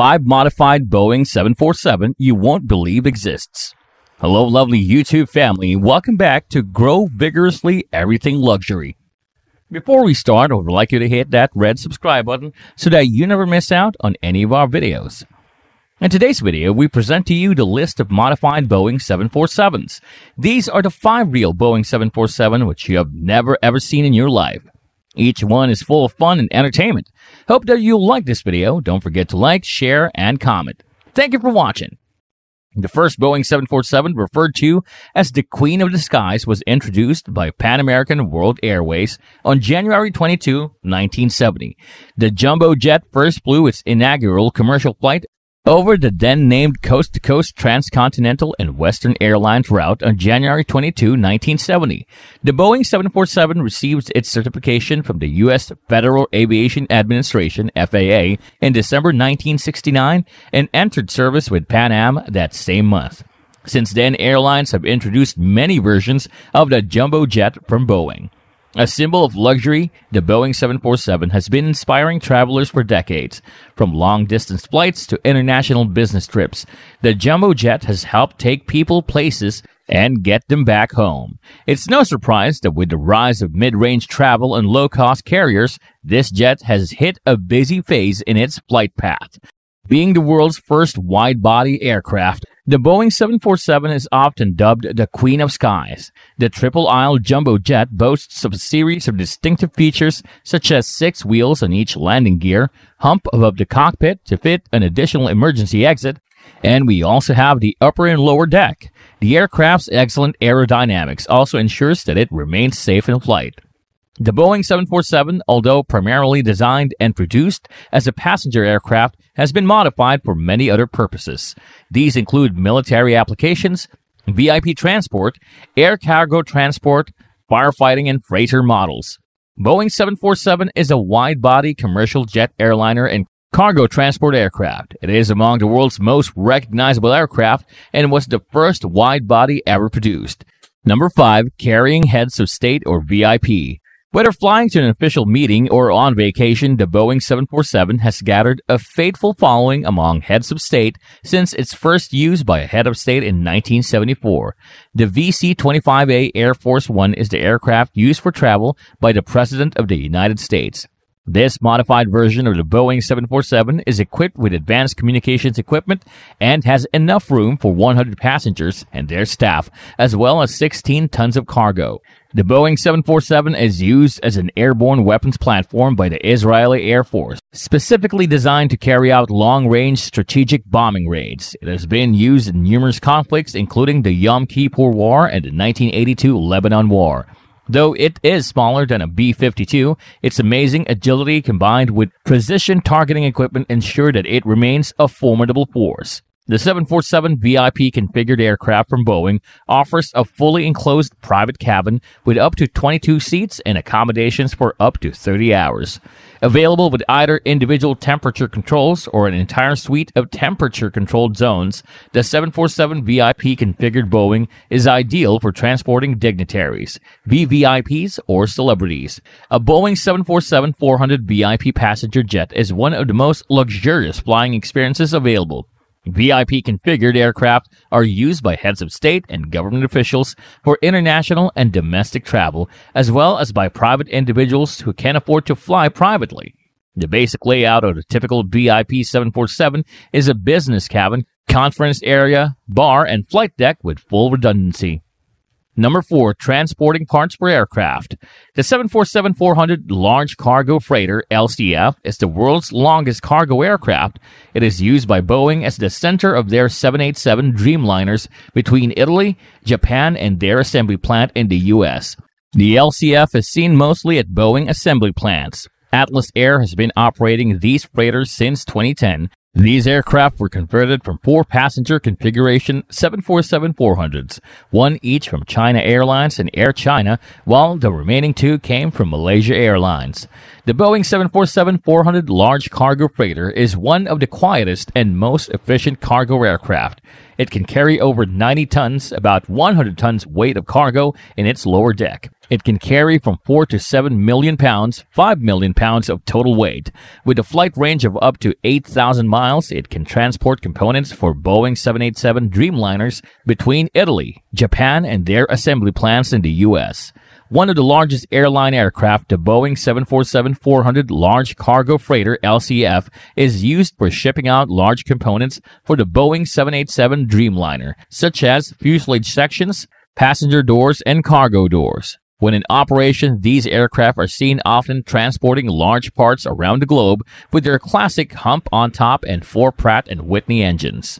five modified Boeing 747 you won't believe exists. Hello, lovely YouTube family. Welcome back to Grow Vigorously Everything Luxury. Before we start, I would like you to hit that red subscribe button so that you never miss out on any of our videos. In today's video, we present to you the list of modified Boeing 747s. These are the five real Boeing 747 which you have never ever seen in your life. Each one is full of fun and entertainment, Hope that you like this video. Don't forget to like, share, and comment. Thank you for watching. The first Boeing 747, referred to as the Queen of the Skies, was introduced by Pan American World Airways on January 22, 1970. The jumbo jet first flew its inaugural commercial flight over the then named Coast to Coast Transcontinental and Western Airlines route on January 22, 1970, the Boeing 747 received its certification from the U.S. Federal Aviation Administration, FAA, in December 1969 and entered service with Pan Am that same month. Since then, airlines have introduced many versions of the jumbo jet from Boeing. A symbol of luxury, the Boeing 747 has been inspiring travelers for decades. From long distance flights to international business trips, the jumbo jet has helped take people places and get them back home. It's no surprise that with the rise of mid range travel and low cost carriers, this jet has hit a busy phase in its flight path. Being the world's first wide body aircraft, the Boeing 747 is often dubbed the Queen of Skies. The triple aisle jumbo jet boasts of a series of distinctive features such as six wheels on each landing gear, hump above the cockpit to fit an additional emergency exit, and we also have the upper and lower deck. The aircraft's excellent aerodynamics also ensures that it remains safe in flight. The Boeing 747, although primarily designed and produced as a passenger aircraft, has been modified for many other purposes. These include military applications, VIP transport, air cargo transport, firefighting, and freighter models. Boeing 747 is a wide body commercial jet airliner and cargo transport aircraft. It is among the world's most recognizable aircraft and was the first wide body ever produced. Number 5. Carrying heads of state or VIP. Whether flying to an official meeting or on vacation, the Boeing 747 has gathered a faithful following among heads of state since its first use by a head of state in 1974. The VC 25A Air Force One is the aircraft used for travel by the President of the United States. This modified version of the Boeing 747 is equipped with advanced communications equipment and has enough room for 100 passengers and their staff, as well as 16 tons of cargo. The Boeing 747 is used as an airborne weapons platform by the Israeli Air Force, specifically designed to carry out long range strategic bombing raids. It has been used in numerous conflicts, including the Yom Kippur War and the 1982 Lebanon War. Though it is smaller than a B 52, its amazing agility combined with precision targeting equipment ensure that it remains a formidable force. The 747 VIP configured aircraft from Boeing offers a fully enclosed private cabin with up to 22 seats and accommodations for up to 30 hours. Available with either individual temperature controls or an entire suite of temperature controlled zones, the 747 VIP configured Boeing is ideal for transporting dignitaries, VVIPs, or celebrities. A Boeing 747 400 VIP passenger jet is one of the most luxurious flying experiences available. VIP configured aircraft are used by heads of state and government officials for international and domestic travel, as well as by private individuals who can afford to fly privately. The basic layout of a typical VIP 747 is a business cabin, conference area, bar, and flight deck with full redundancy. Number four, transporting parts per aircraft. The 747 400 large cargo freighter, LCF, is the world's longest cargo aircraft. It is used by Boeing as the center of their 787 Dreamliners between Italy, Japan, and their assembly plant in the U.S. The LCF is seen mostly at Boeing assembly plants. Atlas Air has been operating these freighters since 2010 these aircraft were converted from four passenger configuration 747 400s, one each from China Airlines and Air China, while the remaining two came from Malaysia Airlines. The Boeing 747 400 large cargo freighter is one of the quietest and most efficient cargo aircraft. It can carry over 90 tons, about 100 tons weight of cargo in its lower deck. It can carry from 4 to 7 million pounds, 5 million pounds of total weight. With a flight range of up to 8,000 miles, it can transport components for Boeing 787 Dreamliners between Italy, Japan, and their assembly plants in the U.S one of the largest airline aircraft, the Boeing 747-400 Large Cargo Freighter LCF, is used for shipping out large components for the Boeing 787 Dreamliner, such as fuselage sections, passenger doors, and cargo doors. When in operation, these aircraft are seen often transporting large parts around the globe with their classic hump on top and four Pratt and Whitney engines.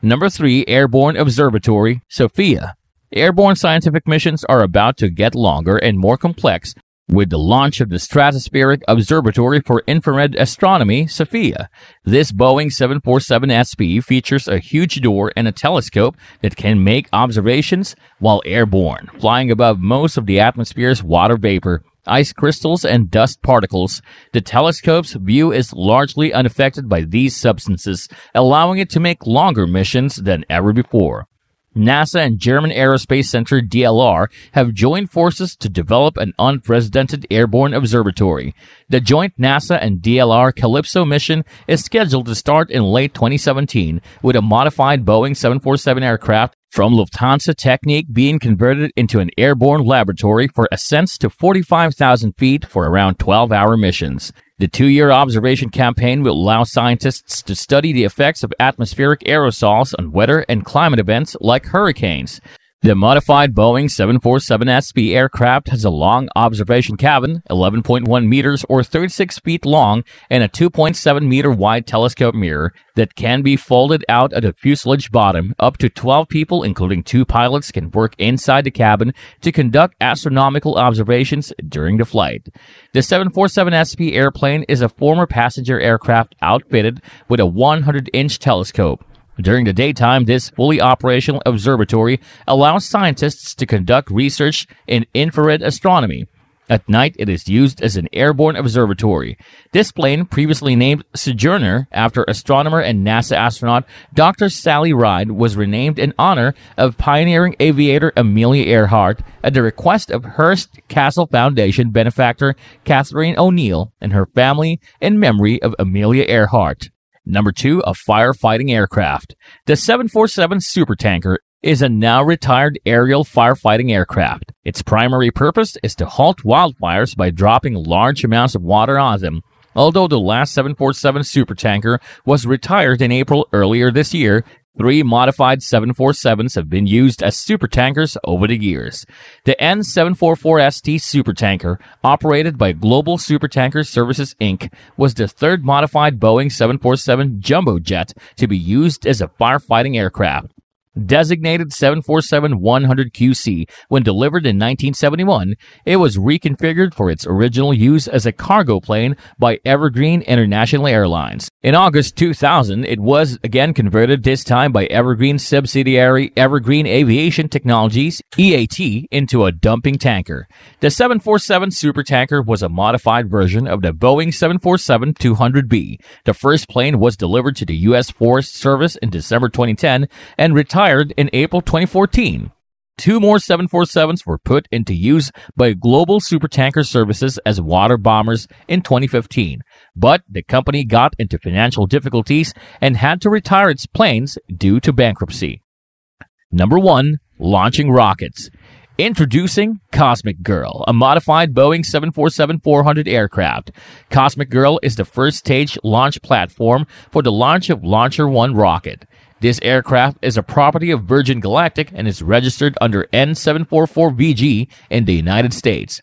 Number 3 Airborne Observatory, SOFIA, Airborne scientific missions are about to get longer and more complex with the launch of the Stratospheric Observatory for Infrared Astronomy, SOFIA. This Boeing 747 SP features a huge door and a telescope that can make observations while airborne, flying above most of the atmosphere's water vapor, ice crystals, and dust particles. The telescope's view is largely unaffected by these substances, allowing it to make longer missions than ever before. NASA and German Aerospace Center DLR have joined forces to develop an unprecedented airborne observatory. The joint NASA and DLR Calypso mission is scheduled to start in late 2017 with a modified Boeing 747 aircraft from Lufthansa Technique being converted into an airborne laboratory for ascents to 45,000 feet for around 12 hour missions. The two year observation campaign will allow scientists to study the effects of atmospheric aerosols on weather and climate events like hurricanes. The modified Boeing 747SB aircraft has a long observation cabin, 11.1 meters or 36 feet long, and a 2.7 meter wide telescope mirror that can be folded out at the fuselage bottom. Up to 12 people, including two pilots, can work inside the cabin to conduct astronomical observations during the flight. The 747SB airplane is a former passenger aircraft outfitted with a 100 inch telescope. During the daytime, this fully operational observatory allows scientists to conduct research in infrared astronomy. At night, it is used as an airborne observatory. This plane, previously named Sojourner after astronomer and NASA astronaut Dr. Sally Ride, was renamed in honor of pioneering aviator Amelia Earhart at the request of Hearst Castle Foundation benefactor Catherine O'Neill and her family in memory of Amelia Earhart. Number two, a firefighting aircraft. The 747 supertanker is a now retired aerial firefighting aircraft. Its primary purpose is to halt wildfires by dropping large amounts of water on them. Although the last 747 supertanker was retired in April earlier this year, Three modified 747s have been used as supertankers over the years. The N744ST supertanker, operated by Global Supertanker Services Inc., was the third modified Boeing 747 jumbo jet to be used as a firefighting aircraft. Designated 747 100 QC, when delivered in 1971, it was reconfigured for its original use as a cargo plane by Evergreen International Airlines. In August 2000, it was again converted, this time by Evergreen subsidiary Evergreen Aviation Technologies, EAT, into a dumping tanker. The 747 supertanker was a modified version of the Boeing 747 200B. The first plane was delivered to the U.S. Forest Service in December 2010 and retired expired in April 2014. Two more 747s were put into use by Global Supertanker Services as water bombers in 2015, but the company got into financial difficulties and had to retire its planes due to bankruptcy. Number 1. Launching rockets. Introducing Cosmic Girl, a modified Boeing 747 400 aircraft. Cosmic Girl is the first stage launch platform for the launch of Launcher One rocket. This aircraft is a property of Virgin Galactic and is registered under N744VG in the United States.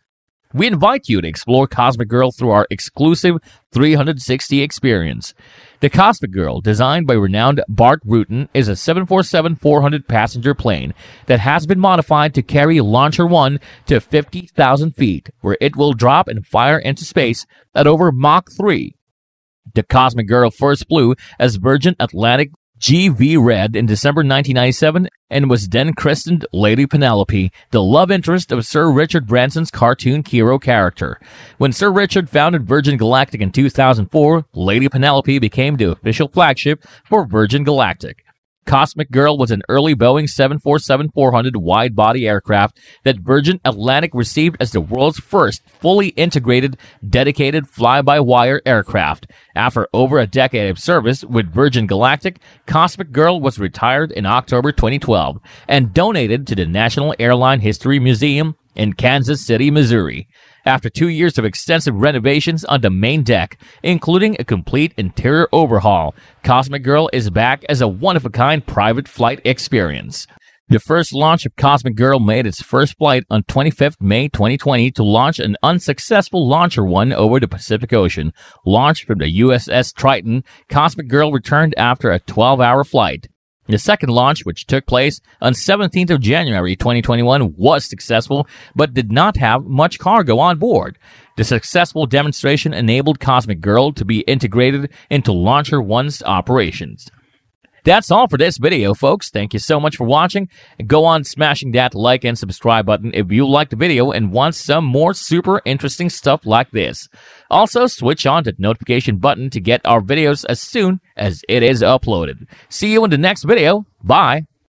We invite you to explore Cosmic Girl through our exclusive 360 experience. The Cosmic Girl, designed by renowned Bart Rutan, is a 747 400 passenger plane that has been modified to carry Launcher 1 to 50,000 feet, where it will drop and fire into space at over Mach 3. The Cosmic Girl first flew as Virgin Atlantic G.V. Red in December 1997 and was then christened Lady Penelope, the love interest of Sir Richard Branson's cartoon hero character. When Sir Richard founded Virgin Galactic in 2004, Lady Penelope became the official flagship for Virgin Galactic. Cosmic Girl was an early Boeing 747 400 wide body aircraft that Virgin Atlantic received as the world's first fully integrated, dedicated fly by wire aircraft. After over a decade of service with Virgin Galactic, Cosmic Girl was retired in October 2012 and donated to the National Airline History Museum in Kansas City, Missouri after two years of extensive renovations on the main deck, including a complete interior overhaul. Cosmic Girl is back as a one of a kind private flight experience. The first launch of Cosmic Girl made its first flight on 25th May 2020 to launch an unsuccessful Launcher 1 over the Pacific Ocean. Launched from the USS Triton, Cosmic Girl returned after a 12-hour flight. The second launch, which took place on 17th of January 2021, was successful, but did not have much cargo on board. The successful demonstration enabled Cosmic Girl to be integrated into Launcher One's operations. That's all for this video, folks. Thank you so much for watching. Go on smashing that like and subscribe button if you liked the video and want some more super interesting stuff like this. Also, switch on the notification button to get our videos as soon as it is uploaded. See you in the next video. Bye.